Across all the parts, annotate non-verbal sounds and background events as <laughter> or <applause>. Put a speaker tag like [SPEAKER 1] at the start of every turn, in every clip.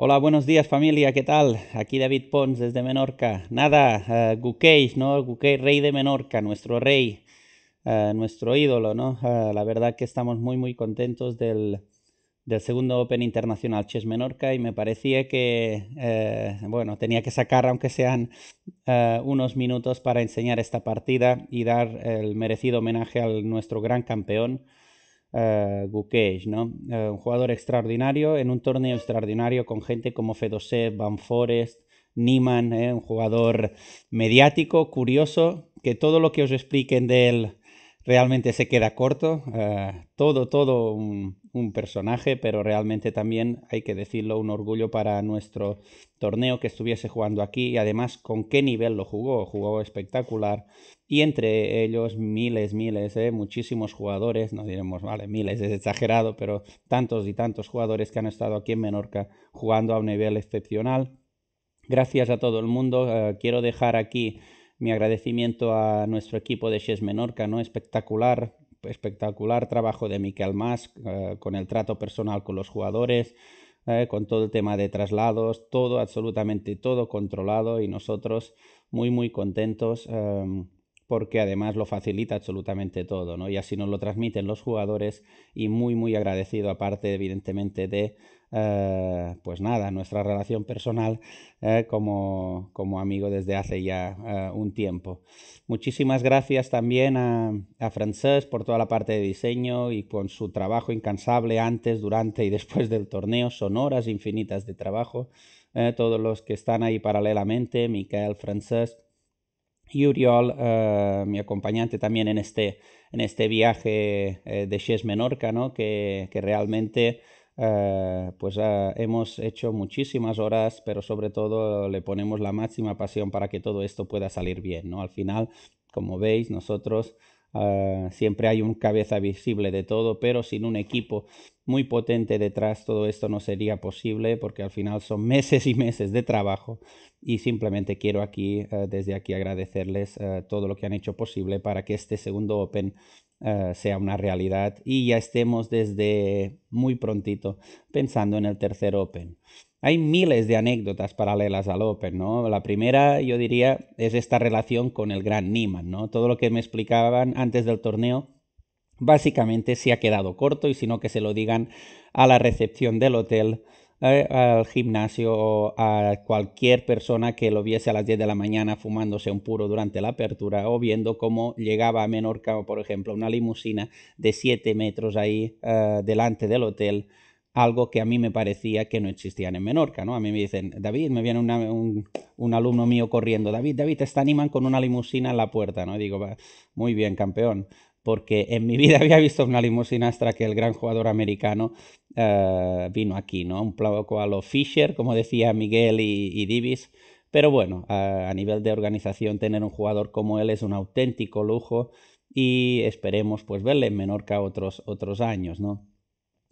[SPEAKER 1] Hola, buenos días familia, ¿qué tal? Aquí David Pons desde Menorca. Nada, uh, ¿no? rey de Menorca, nuestro rey, eh, nuestro ídolo, ¿no? Eh, la verdad que estamos muy, muy contentos del, del, segundo Open Internacional Chess Menorca y me parecía que, bueno, tenía que sacar, aunque sean unos minutos, para enseñar esta partida y dar el merecido homenaje a nuestro gran campeón. Eh, ¿no? Eh, un jugador extraordinario en un torneo extraordinario con gente como Fedosev, Van Forest, Niemann, ¿eh? un jugador mediático, curioso, que todo lo que os expliquen de él realmente se queda corto. Eh, todo, todo un personaje, pero realmente también, hay que decirlo, un orgullo para nuestro torneo que estuviese jugando aquí y además con qué nivel lo jugó, jugó espectacular y entre ellos miles, miles, ¿eh? muchísimos jugadores, no diremos, vale, miles es exagerado, pero tantos y tantos jugadores que han estado aquí en Menorca jugando a un nivel excepcional. Gracias a todo el mundo, eh, quiero dejar aquí mi agradecimiento a nuestro equipo de Chess Menorca, ¿no? Espectacular, espectacular trabajo de Mikel Mask eh, con el trato personal con los jugadores, eh, con todo el tema de traslados, todo, absolutamente todo controlado y nosotros muy, muy contentos em, porque además lo facilita absolutamente todo, ¿no? Y así nos lo transmiten los jugadores y muy, muy agradecido, aparte, evidentemente, de eh, pues nada, nuestra relación personal eh, como, como, amigo desde hace ya eh, un tiempo. Muchísimas gracias también a, a Francés por toda la parte de diseño y con su trabajo incansable antes, durante y después del torneo. Son horas infinitas de trabajo. todos los que están ahí paralelamente, Micael, Francés, Uriol mi acompañante también en este, en este viaje de Chess Menorca, ¿no? que, que realmente... Eh, pues ah, hemos hecho muchísimas horas, pero sobre todo le ponemos la máxima pasión para que todo esto pueda salir bien, ¿no? Al final, como veis, nosotros Ah, siempre hay un cabeza visible de todo, pero sin un equipo muy potente detrás todo esto no sería posible porque al final son <laughs> meses y meses de trabajo y simplemente quiero aquí, eh, desde aquí, agradecerles eh, todo lo que han hecho posible para que este segundo Open eh, sea una realidad y ya estemos desde muy prontito pensando en el tercer Open. Hay miles de anécdotas paralelas a Open, ¿no? La primera, yo diría, es esta relación con el gran Niemann, ¿no? Todo lo que me explicaban antes del torneo básicamente se ha quedado corto y no que se lo digan a la recepción del hotel, eh, al gimnasio o a cualquier persona que lo viese a las 10 de la mañana fumándose un puro durante la apertura o viendo cómo llegaba a Menorca por ejemplo una limusina de 7 metros ahí eh, delante del hotel algo que a mí me parecía que no existían en Menorca, ¿no? A mí me dicen, David, me viene un, alumno mío corriendo, David, David, te está animando con una limusina en la puerta, ¿no? Y digo, muy bien, campeón, porque en mi vida <laughs> había visto una limusina hasta que el gran jugador americano eh, vino aquí, ¿no? Un plavo a lo Fisher, como decía Miguel y, Divis, pero bueno, a nivel de organización, tener un jugador como él es un auténtico lujo y esperemos pues verle en Menorca otros, otros años, ¿no?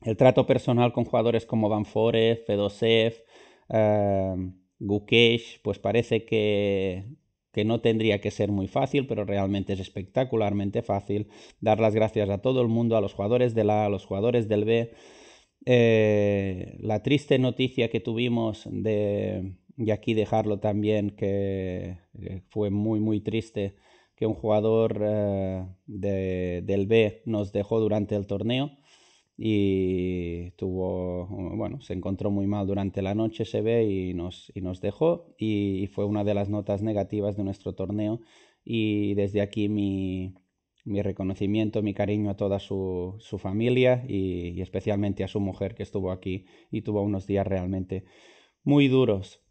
[SPEAKER 1] El trato personal con jugadores como Van Fore, Fedosev, eh, Gukesh, pues parece que, no tendría que ser muy fácil, pero realmente es espectacularmente fácil. Dar las gracias a todo el mundo, a los jugadores del A, a los jugadores del B. Eh, la triste noticia que tuvimos de, y aquí dejarlo también, que fue muy, muy triste, que un jugador eh, del B nos dejó durante el torneo y tuvo, bueno, se encontró muy mal durante la noche, se ve, y nos, y nos dejó, y, fue una de las notas negativas de nuestro torneo, y desde aquí mi, mi reconocimiento, mi cariño a toda su, su familia, y, especialmente a su mujer que estuvo aquí y tuvo unos días realmente muy duros.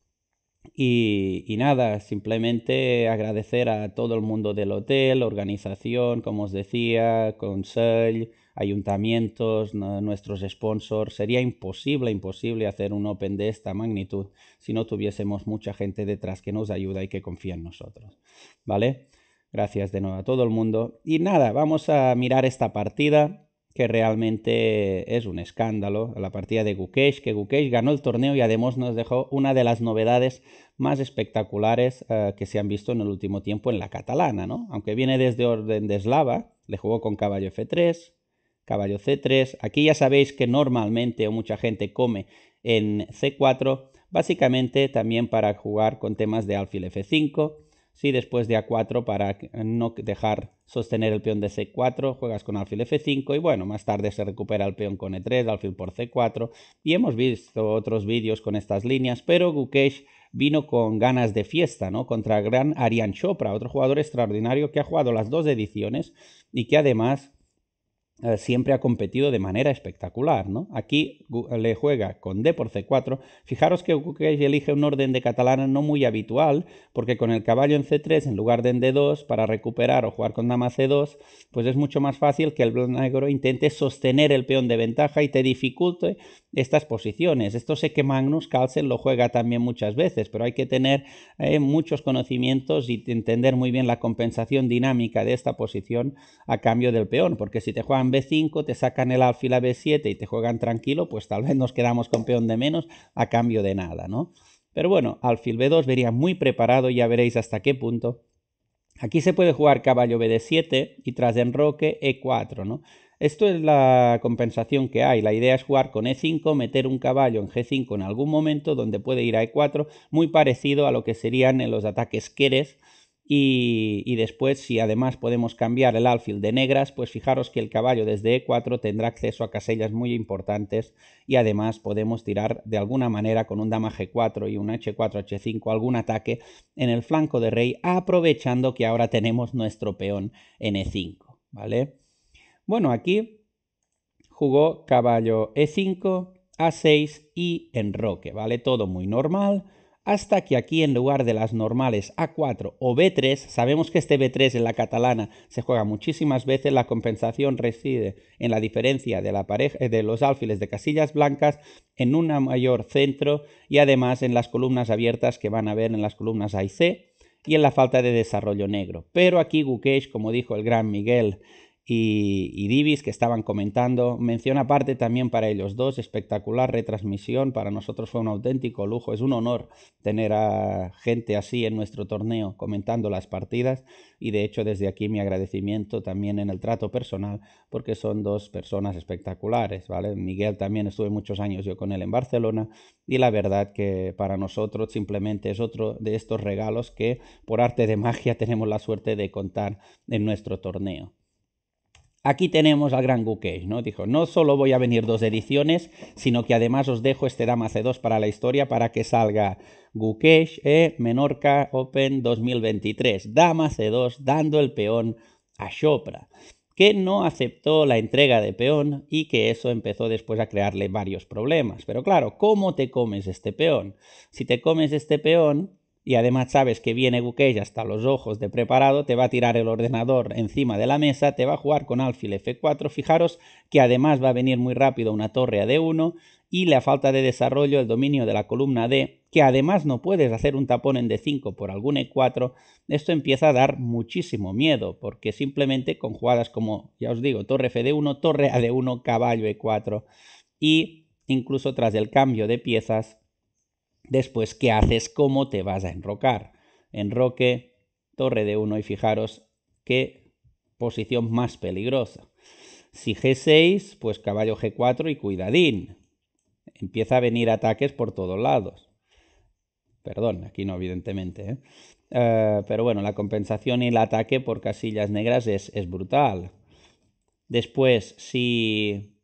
[SPEAKER 1] Y, y nada, simplemente agradecer a todo el mundo del hotel, organización, como os decía, Consell, ayuntamientos, nuestros sponsors. Sería imposible, imposible hacer un Open de esta magnitud si no tuviésemos mucha gente detrás que nos ayuda y que confía en nosotros. ¿Vale? Gracias de nuevo a todo el mundo. Y nada, vamos a mirar esta partida que realmente es un escándalo, la partida de Gukesh, que Gukesh ganó el torneo y además nos dejó una de las novedades más espectaculares eh, que se han visto en el último tiempo en la catalana, ¿no? Aunque viene desde orden de eslava, le jugó con caballo F3, caballo C3. Aquí ya sabéis que normalmente o mucha gente come en C4, básicamente también para jugar con temas de alfil F5. Si después de A4 para no dejar sostener el peón de C4, juegas con alfil F5 y bueno, más tarde se recupera el peón con E3, alfil por C4 y hemos visto otros vídeos con estas líneas, pero Gukesh vino con ganas de fiesta, ¿no? Contra el gran Arian Chopra, otro jugador extraordinario que ha jugado las dos ediciones y que además eh, siempre ha competido de manera espectacular. ¿no? Aquí le juega con D por C4. Fijaros que elige un orden de catalana no muy habitual, porque con el caballo en C3 en lugar de en D2, para recuperar o jugar con dama C2, pues es mucho más fácil que el blanco negro intente sostener el peón de ventaja y te dificulte estas posiciones. Esto sé que Magnus Carlsen lo juega también muchas veces, pero hay que tener eh, muchos conocimientos y entender muy bien la compensación dinámica de esta posición a cambio del peón, porque si te juegan B5, te sacan el alfil a B7 y te juegan tranquilo, pues tal vez nos quedamos con peón de menos a cambio de nada, ¿no? Pero bueno, alfil B2 vería muy preparado, ya veréis hasta qué punto. Aquí se puede jugar caballo BD7 y tras enroque E4, ¿no? Esto es la compensación que hay. La idea es jugar con E5, meter un caballo en G5 en algún momento donde puede ir a E4, muy parecido a lo que serían en los ataques Keres. Y, y, después, si además podemos cambiar el alfil de negras, pues fijaros que el caballo desde E4 tendrá acceso a casellas muy importantes y además podemos tirar de alguna manera con un dama G4 y un H4, H5 algún ataque en el flanco de rey, aprovechando que ahora tenemos nuestro peón en E5, ¿vale? Bueno, aquí jugó caballo E5, A6 y enroque, ¿vale? Todo muy normal. Hasta que aquí en lugar de las normales A4 o B3, sabemos que este B3 en la catalana se juega muchísimas veces, la compensación reside en la diferencia de, la pareja, eh, de los alfiles de casillas blancas en un mayor centro y además en las columnas abiertas que van a ver en las columnas A y C y en la falta de desarrollo negro. Pero aquí Gukesh, como dijo el gran Miguel y, Divis que estaban comentando. Mención aparte también para ellos dos, espectacular retransmisión, para nosotros fue un auténtico lujo, es un honor tener a gente así en nuestro torneo comentando las partidas y de hecho desde aquí mi agradecimiento también en el trato personal porque son dos personas espectaculares, ¿vale? Miguel también estuve muchos años yo con él en Barcelona y la verdad que para nosotros simplemente es otro de estos regalos que por arte de magia <laughs> tenemos la suerte de contar en nuestro torneo. Aquí tenemos al gran Gukesh. ¿no? Dijo, no solo voy a venir dos ediciones, sino que además os dejo este Dama C2 para la historia para que salga Gukesh eh, Menorca Open 2023. Dama C2 dando el peón a Chopra, que no aceptó la entrega de peón y que eso empezó después a crearle varios problemas. Pero claro, ¿cómo te comes este peón? Si te comes este peón, y además sabes que viene ya hasta los ojos de preparado, te va a tirar el ordenador encima de la mesa, te va a jugar con alfil F4, fijaros que además va a venir muy rápido una torre a D1 y la falta de desarrollo, el dominio de la columna D, que además no puedes hacer un tapón en D5 por algún E4, esto empieza a dar muchísimo miedo, porque simplemente con jugadas como, ya os digo, torre FD1, torre AD1, caballo E4 y incluso tras el cambio de piezas, Después, ¿qué haces? ¿Cómo te vas a enrocar? Enroque, torre de 1 y fijaros qué posición más peligrosa. Si G6, pues caballo G4 y cuidadín. Empieza a venir ataques por todos lados. Perdón, aquí no, evidentemente. ¿eh? Eh, pero bueno, la compensación y el ataque por casillas negras es brutal. Después, si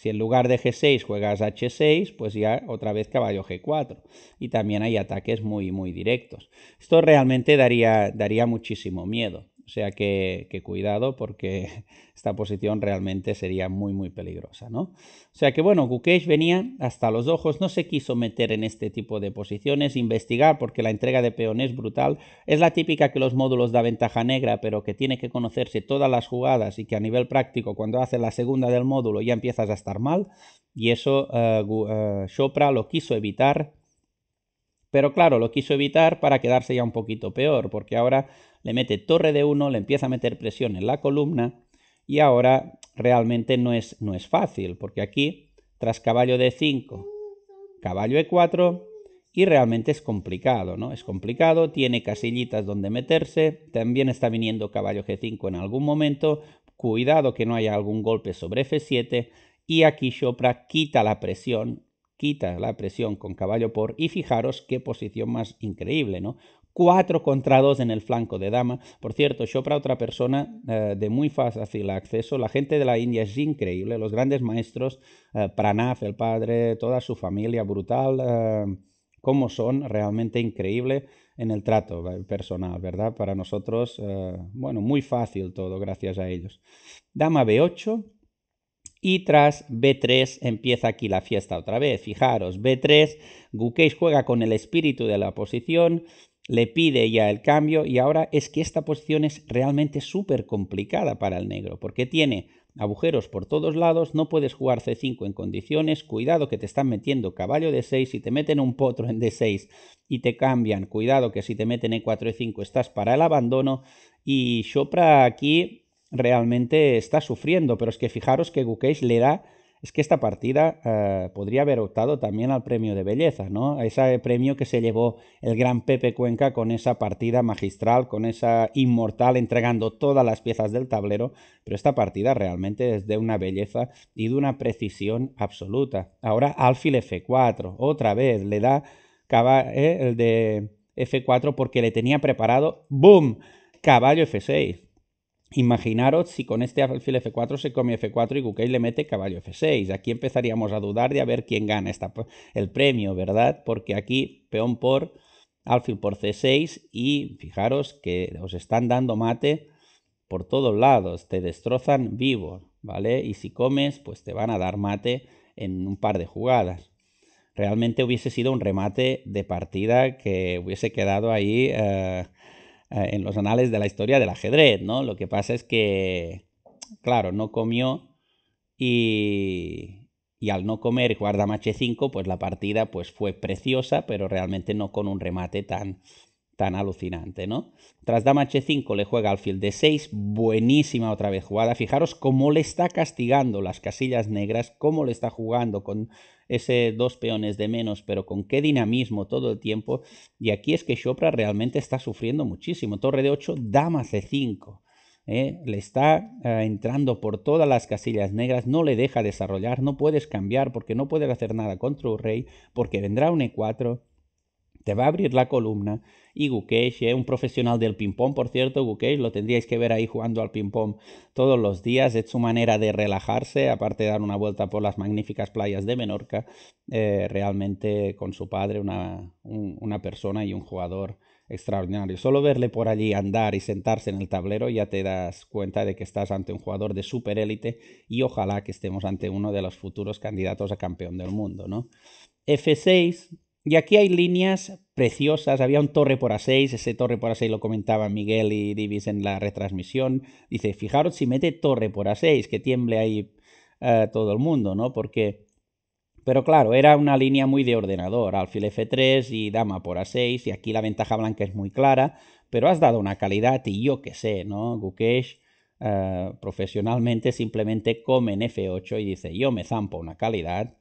[SPEAKER 1] si en lugar de G6 juegas H6, pues ya otra vez caballo G4. Y también hay ataques muy, muy directos. Esto realmente daría, daría muchísimo miedo. O sea que, cuidado porque <laughs> esta posición realmente sería muy, muy peligrosa, ¿no? O sea que bueno, Gukesh venía hasta los ojos, no se quiso meter en este tipo de posiciones, investigar porque la entrega de peón es brutal. Es la típica que los módulos da ventaja negra, pero que tiene que conocerse todas las jugadas y que a nivel práctico, cuando haces la segunda del módulo ya empiezas a estar mal. Y eso eh, eh, Chopra lo quiso evitar pero claro, lo quiso evitar para quedarse ya un poquito peor, porque ahora le mete torre de 1 le empieza a meter presión en la columna y ahora realmente no es, no es fácil, porque aquí tras caballo de 5, caballo e4 y realmente es complicado, ¿no? Es complicado, tiene casillitas donde meterse, también está viniendo caballo g5 en algún momento, cuidado que no haya algún golpe sobre f7 y aquí Chopra quita la presión quita la presión con caballo por y fijaros qué posición más increíble, ¿no? Cuatro contra dos en el flanco de dama. Por cierto, Chopra, otra persona eh, de muy fácil acceso. La gente de la India es increíble. Los grandes maestros, pranaf eh, Pranav, el padre, toda su familia, brutal, eh, cómo son, realmente increíble en el trato personal, ¿verdad? Para nosotros, bueno, muy fácil todo, gracias a ellos. Dama B8, y tras B3 empieza aquí la fiesta otra vez. Fijaros, B3, Guqueis juega con el espíritu de la posición, le pide ya el cambio y ahora es que esta posición es realmente súper complicada para el negro porque tiene agujeros por todos lados, no puedes jugar C5 en condiciones, cuidado que te están metiendo caballo de 6 y te meten un potro en D6 y te cambian, cuidado que si te meten E4 y 5 estás para el abandono y Chopra aquí realmente está sufriendo, pero es que fijaros que Gukesh le da es que esta partida eh, podría haber optado también al premio de belleza, ¿no? A ese premio que se llevó el gran Pepe Cuenca con esa partida magistral, con esa inmortal entregando todas las piezas del tablero, pero esta partida realmente es de una belleza y de una precisión absoluta. Ahora alfil F4, otra vez le da eh, el de F4 porque le tenía preparado, ¡boom! Caballo F6 Imaginaros si con este alfil F4 se come F4 y Gukei le mete caballo F6. Aquí empezaríamos a dudar de a ver quién gana esta, el premio, ¿verdad? Porque aquí peón por alfil por C6 y fijaros que os están dando mate por todos lados, te destrozan vivo, ¿vale? Y si comes, pues te van a dar mate en un par de jugadas. Realmente hubiese sido un remate de partida que hubiese quedado ahí... Eh, eh, en los anales de la historia del ajedrez, ¿no? Lo que pasa es que, claro, no comió y, y al no comer y jugar dama h5, pues la partida pues, fue preciosa, pero realmente no con un remate tan, tan alucinante, ¿no? Tras dama h5 le juega alfil de 6 buenísima otra vez jugada. Fijaros cómo le está castigando las casillas negras, cómo le está jugando con ese dos peones de menos, pero con qué dinamismo todo el tiempo. Y aquí es que Chopra realmente está sufriendo muchísimo. Torre de 8, dama C5. le está ah, entrando por todas las casillas negras, no le deja desarrollar, no puedes cambiar porque no puedes hacer nada contra un rey, porque vendrá un E4, te va a abrir la columna. Y Gukesh eh, un profesional del ping-pong, por cierto. Gukesh lo tendríais que ver ahí jugando al ping-pong todos los días. Es su manera de relajarse, aparte de dar una vuelta por las magníficas playas de Menorca. Eh, realmente con su padre, una, una persona y un jugador extraordinario. Solo verle por allí andar y sentarse en el tablero ya te das cuenta de que estás ante un jugador de superélite y ojalá que estemos ante uno de los futuros candidatos a campeón del mundo, ¿no? F6 y aquí hay líneas preciosas. Había un torre por A6, ese torre por A6 lo comentaba Miguel y Divis en la retransmisión. Dice, fijaros si mete torre por A6, que tiemble ahí eh, todo el mundo, ¿no? Porque... Pero claro, era una línea muy de ordenador, alfil F3 y dama por A6, y aquí la ventaja blanca es muy clara, pero has dado una calidad y yo qué sé, ¿no? Gukesh eh, profesionalmente simplemente come en F8 y dice, yo me zampo una calidad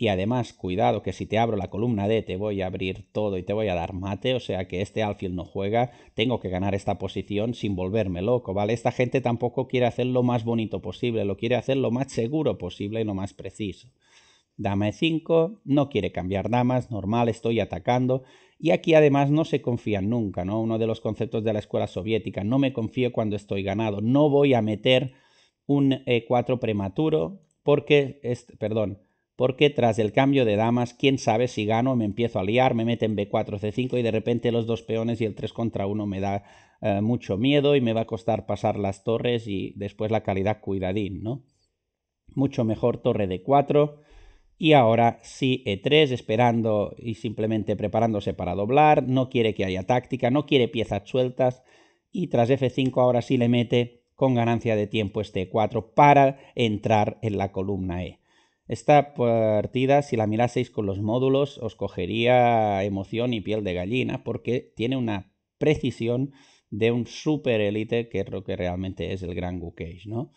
[SPEAKER 1] y además, cuidado que si te abro la columna D te voy a abrir todo y te voy a dar mate, o sea que este alfil no juega, tengo que ganar esta posición sin volverme loco, ¿vale? Esta gente tampoco quiere hacer lo más bonito posible, lo quiere hacer lo más seguro posible y lo más preciso. Dama E5, no quiere cambiar damas, normal, estoy atacando. Y aquí además no se confían nunca, ¿no? Uno de los conceptos de la escuela soviética, no me confío cuando estoy ganado, no voy a meter un E4 eh, prematuro porque, es, perdón, porque tras el cambio de damas, quién sabe si gano, me empiezo a liar, me meten B4, C5 y de repente los dos peones y el 3 contra 1 me da eh, mucho miedo y me va a costar pasar las torres y después la calidad cuidadín, ¿no? Mucho mejor torre D4 y ahora sí E3 esperando y simplemente preparándose para doblar, no quiere que haya táctica, no quiere piezas sueltas y tras F5 ahora sí le mete con ganancia de tiempo este E4 para entrar en la columna E. Esta partida, si la miraseis con los módulos, os cogería emoción y piel de gallina porque tiene una precisión de un super élite que es lo que realmente es el gran Gukesh, ¿no?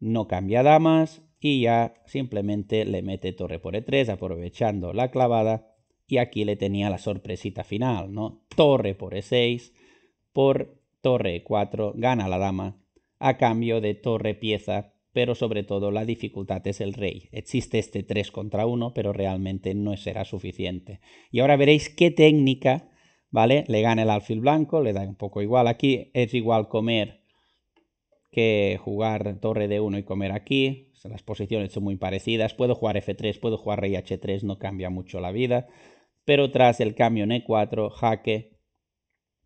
[SPEAKER 1] No cambia damas y ya simplemente le mete torre por E3 aprovechando la clavada y aquí le tenía la sorpresita final, ¿no? Torre por E6, por torre E4, gana la dama a cambio de torre pieza pero sobre todo la dificultad es el rey. Existe este 3 contra 1, pero realmente no será suficiente. Y ahora veréis qué técnica, ¿vale? Le gana el alfil blanco, le da un poco igual. Aquí es igual comer que jugar torre de 1 y comer aquí. Las posiciones son muy parecidas. Puedo jugar F3, puedo jugar rey H3, no cambia mucho la vida. Pero tras el cambio en E4, jaque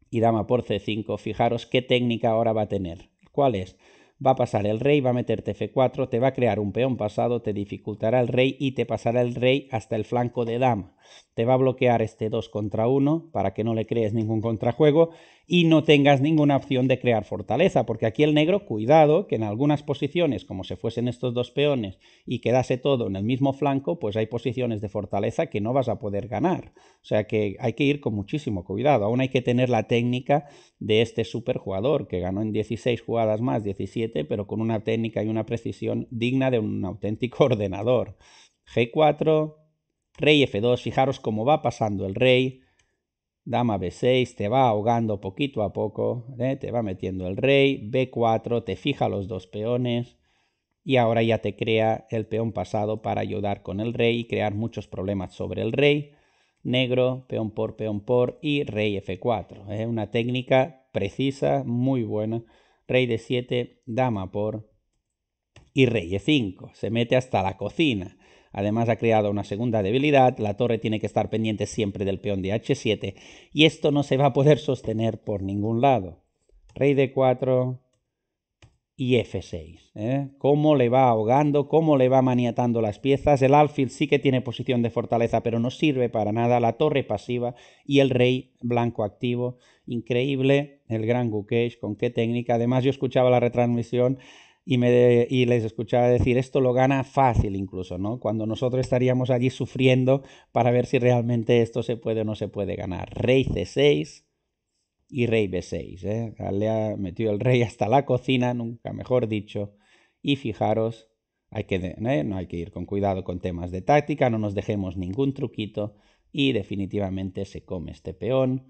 [SPEAKER 1] y dama por C5, fijaros qué técnica ahora va a tener. ¿Cuál es? va a pasar el rey, va a meterte F4, te va a crear un peón pasado, te dificultará el rey y te pasará el rey hasta el flanco de dama. Te va a bloquear este 2 contra 1 para que no le crees ningún contrajuego y no tengas ninguna opción de crear fortaleza, porque aquí el negro, cuidado, que en algunas posiciones, como se fuesen estos dos peones y quedase todo en el mismo flanco, pues hay posiciones de fortaleza que no vas a poder ganar. O sea que hay que ir con muchísimo cuidado. Aún hay que tener la técnica de este superjugador, que ganó en 16 jugadas más, 17, pero con una técnica y una precisión digna de un auténtico <laughs> ordenador. G4, rey F2, fijaros cómo va pasando el rey, Dama B6 te va ahogando poquito a poco, ¿eh? te va metiendo el rey, B4 te fija los dos peones y ahora ya te crea el peón pasado para ayudar con el rey y crear muchos problemas sobre el rey. Negro, peón por, peón por y rey F4. Es ¿eh? una técnica precisa, muy buena. Rey de 7, dama por y rey E5. Se mete hasta la cocina. Además ha creado una segunda debilidad, la torre tiene que estar pendiente siempre del peón de h7 y esto no se va a poder sostener por ningún lado. Rey d 4 y f6. ¿eh? Cómo le va ahogando, cómo le va maniatando las piezas. El alfil sí que tiene posición de fortaleza, pero no sirve para nada. La torre pasiva y el rey blanco activo. Increíble el gran Gukesh, con qué técnica. Además yo escuchaba la retransmisión y, me, les escuchaba decir, esto lo gana fácil incluso, ¿no? Cuando nosotros estaríamos allí sufriendo para ver si realmente esto se puede o no se puede ganar. Rey C6 y rey B6. ¿eh? Le ha metido el rey hasta la cocina, nunca mejor dicho. Y fijaros, hay que, ¿eh? no hay que ir con cuidado con temas de táctica, no nos dejemos ningún truquito y definitivamente se come este peón.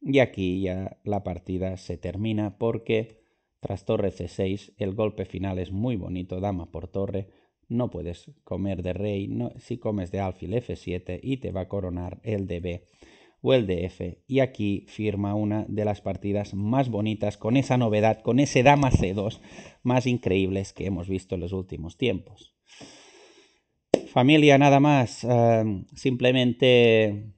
[SPEAKER 1] Y aquí ya la partida se termina porque tras torre c6, el golpe final es muy bonito, dama por torre, no puedes comer de rey, si comes de alfil f7 y te va a coronar el de b o el de f. Y aquí firma una de las partidas más bonitas, con esa novedad, con ese dama c2 más increíbles que hemos visto en los últimos tiempos. Familia, nada más, ah, simplemente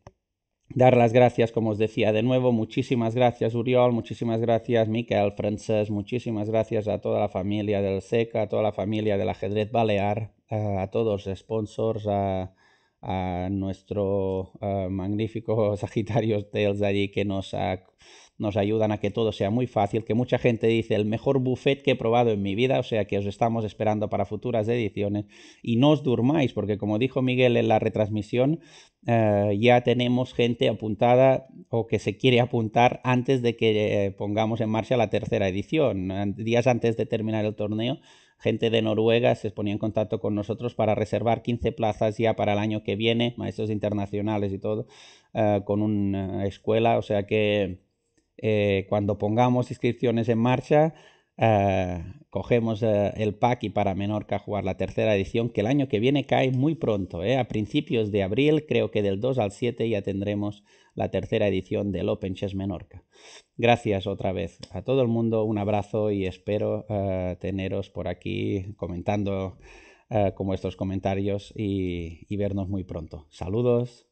[SPEAKER 1] dar las gracias, como os decía de nuevo, muchísimas gracias Uriol, muchísimas gracias Miquel, Francés, muchísimas gracias a toda la familia del SECA, a toda la familia del ajedrez balear, a todos los sponsors, a, nuestro magnífico <laughs> Sagitario Tales allí que nos ha nos ayudan a que todo sea muy fácil, que mucha gente dice el mejor buffet que he probado en mi vida, o sea que os estamos esperando para futuras ediciones y no os durmáis, porque como dijo Miguel en la retransmisión, eh, ya tenemos gente apuntada o que se quiere apuntar antes de que eh, pongamos en marcha la tercera edición, días antes de terminar el torneo gente de Noruega se ponía en contacto con nosotros para reservar 15 plazas ya para el año que viene, maestros internacionales y todo, eh, con una escuela. O sea que eh, cuando pongamos inscripciones en marcha, eh, cogemos eh, el pack y para Menorca jugar la tercera edición, que el año que viene cae muy pronto, a principios de abril, creo que del 2 al 7 ya tendremos la tercera edición del Open Chess Menorca. Gracias otra vez a todo el mundo, un abrazo y espero teneros por aquí comentando. como estos comentarios y vernos muy pronto. Saludos.